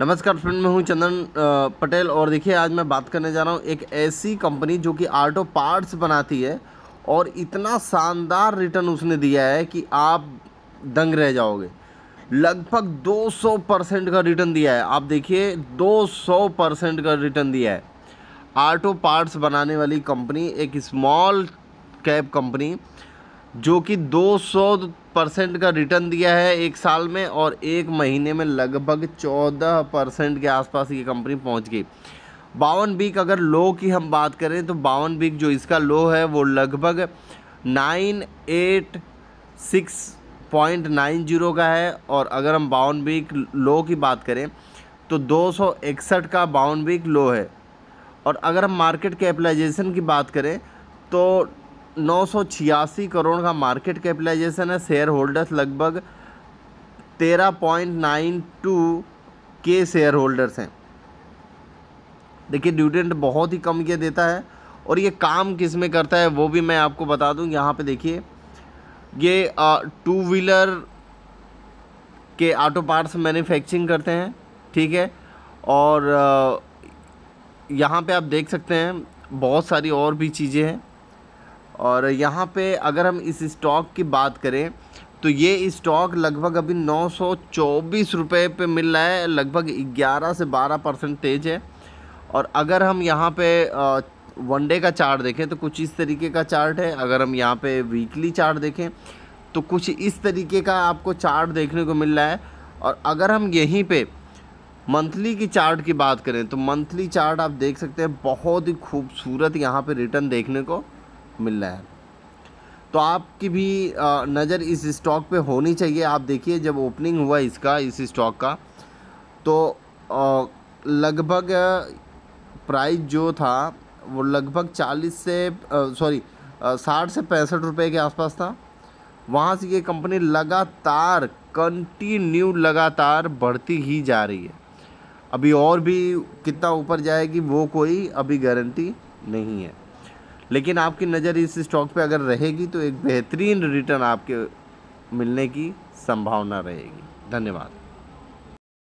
नमस्कार फ्रेंड मैं हूं चंदन पटेल और देखिए आज मैं बात करने जा रहा हूं एक ऐसी कंपनी जो कि आर्टो पार्ट्स बनाती है और इतना शानदार रिटर्न उसने दिया है कि आप दंग रह जाओगे लगभग 200 परसेंट का रिटर्न दिया है आप देखिए 200 परसेंट का रिटर्न दिया है ऑटो पार्ट्स बनाने वाली कंपनी एक स्मॉल कैब कंपनी जो कि 200 परसेंट का रिटर्न दिया है एक साल में और एक महीने में लगभग 14 परसेंट के आसपास ये कंपनी पहुंच गई बावन बीक अगर लो की हम बात करें तो बावन बीक जो इसका लो है वो लगभग nine eight six point nine zero का है और अगर हम बावन बीक लो की बात करें तो दो सौ इकसठ का बावन बीक लो है और अगर हम मार्केट कैपिटलाइजेशन की बात करें तो 986 करोड़ का मार्केट कैपिटलाइजेशन है शेयर होल्डर्स लगभग 13.92 के शेयर होल्डर्स हैं देखिए ड्यूडेंट बहुत ही कम ये देता है और ये काम किस में करता है वो भी मैं आपको बता दूं यहाँ पे देखिए ये टू व्हीलर के ऑटो पार्ट्स मैन्युफैक्चरिंग करते हैं ठीक है और यहाँ पे आप देख सकते हैं बहुत सारी और भी चीज़ें हैं और यहाँ पे अगर हम इस स्टॉक की बात करें तो ये स्टॉक लगभग अभी नौ सौ चौबीस रुपये पर मिल रहा है लगभग ग्यारह से बारह परसेंट तेज है और अगर हम यहाँ पे वनडे का चार्ट देखें तो कुछ इस तरीके का चार्ट है अगर हम यहाँ पे वीकली चार्ट देखें तो कुछ इस तरीके का आपको चार्ट देखने को मिल रहा है और अगर हम यहीं पे मंथली की चार्ट की बात करें तो मंथली चार्ट आप देख सकते हैं बहुत ही खूबसूरत यहाँ पे रिटर्न देखने को मिल रहा है तो आपकी भी नज़र इस स्टॉक पे होनी चाहिए आप देखिए जब ओपनिंग हुआ इसका इस स्टॉक का तो लगभग प्राइस जो था वो लगभग 40 से सॉरी साठ से पैंसठ रुपए के आसपास था वहाँ से ये कंपनी लगातार कंटिन्यू लगातार बढ़ती ही जा रही है अभी और भी कितना ऊपर जाएगी वो कोई अभी गारंटी नहीं है लेकिन आपकी नज़र इस स्टॉक पे अगर रहेगी तो एक बेहतरीन रिटर्न आपके मिलने की संभावना रहेगी धन्यवाद